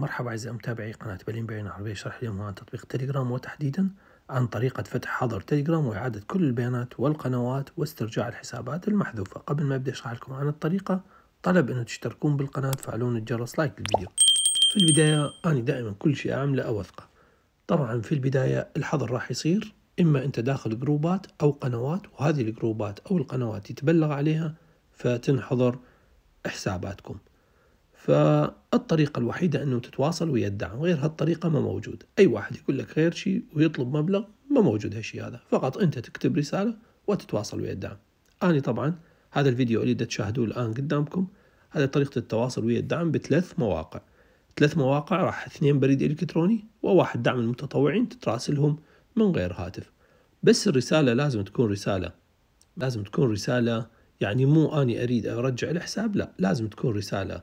مرحبا أعزائي متابعي قناة بلين بين العربية شرح اليوم هو عن تطبيق تليجرام وتحديدا عن طريقة فتح حظر تليجرام وإعادة كل البيانات والقنوات واسترجاع الحسابات المحذوفة قبل ما أبدأ أشرح لكم عن الطريقة طلب أن تشتركون بالقناة وتفعلون الجرس لايك للفيديو في البداية أنا دائما كل شيء أعمله أوثقه طبعا في البداية الحظر راح يصير إما أنت داخل جروبات أو قنوات وهذه الجروبات أو القنوات يتبلغ عليها فتنحظر حساباتكم فالطريقة الوحيدة أنه تتواصل ويا الدعم غير هالطريقة ما موجود أي واحد يقول لك غير شيء ويطلب مبلغ ما موجود هالشيء هذا فقط أنت تكتب رسالة وتتواصل ويا الدعم أنا طبعا هذا الفيديو اللي تشاهدوه الآن قدامكم هذا طريقة التواصل ويا الدعم بثلاث مواقع ثلاث مواقع راح اثنين بريد إلكتروني وواحد دعم المتطوعين تتراسلهم من غير هاتف بس الرسالة لازم تكون رسالة لازم تكون رسالة يعني مو أني أريد أرجع الحساب لا لازم تكون رسالة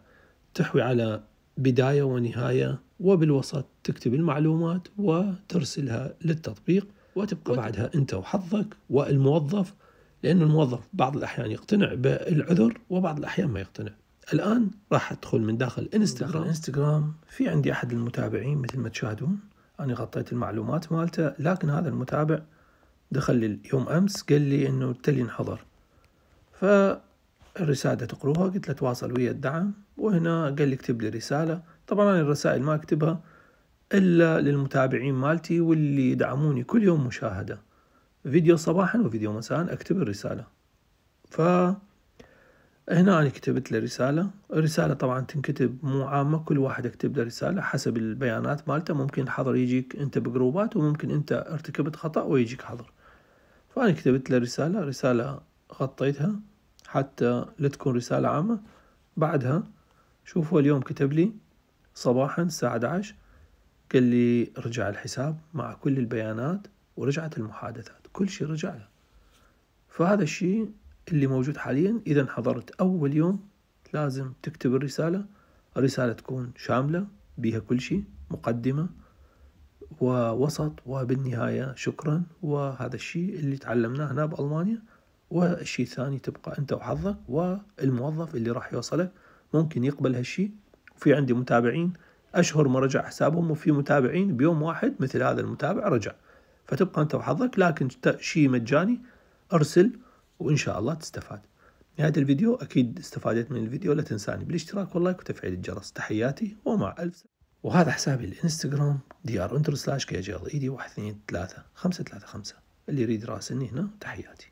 تحوي على بداية ونهاية وبالوسط تكتب المعلومات وترسلها للتطبيق وتبقى بعدها أنت وحظك والموظف لأن الموظف بعض الأحيان يقتنع بالعذر وبعض الأحيان ما يقتنع الآن راح أدخل من داخل انستغرام داخل انستغرام في عندي أحد المتابعين مثل ما تشاهدون أنا غطيت المعلومات مالته لكن هذا المتابع دخل لي اليوم أمس قال لي أنه تلي انحضر ف الرسالة تقروها قلت له تواصل ويا الدعم وهنا قال لي اكتب لي رسالة طبعا أنا الرسائل ما أكتبها إلا للمتابعين مالتي واللي يدعموني كل يوم مشاهدة فيديو صباحا وفيديو مساء أكتب الرسالة ف هنا أنا كتبت له رسالة الرسالة طبعا تنكتب مو عامة كل واحد يكتب له رسالة حسب البيانات مالته ممكن الحظر يجيك أنت بجروبات وممكن أنت ارتكبت خطأ ويجيك حظر فأنا كتبت له رسالة رسالة غطيتها حتى لا تكون رسالة عامة بعدها شوفوا اليوم كتب لي صباحا الساعة 11 قال لي رجع الحساب مع كل البيانات ورجعت المحادثات كل شيء رجع له فهذا الشيء اللي موجود حاليا إذا حضرت أول يوم لازم تكتب الرسالة الرسالة تكون شاملة بها كل شيء مقدمة ووسط وبالنهاية شكرا وهذا الشيء اللي تعلمناه هنا بألمانيا والشيء الثاني تبقى انت وحظك والموظف اللي راح يوصله ممكن يقبل هالشيء وفي عندي متابعين اشهر ما رجع حسابهم وفي متابعين بيوم واحد مثل هذا المتابع رجع فتبقى انت وحظك لكن شيء مجاني ارسل وان شاء الله تستفاد نهاية الفيديو أكيد استفادت من الفيديو لا تنساني بالاشتراك واللايك وتفعيل الجرس تحياتي ومع ألف سنة. وهذا حسابي الانستغرام دي ار انتر سلاش كي جي ال اي دي 1 2 3 5 3 5 اللي يريد راسلني هنا تحياتي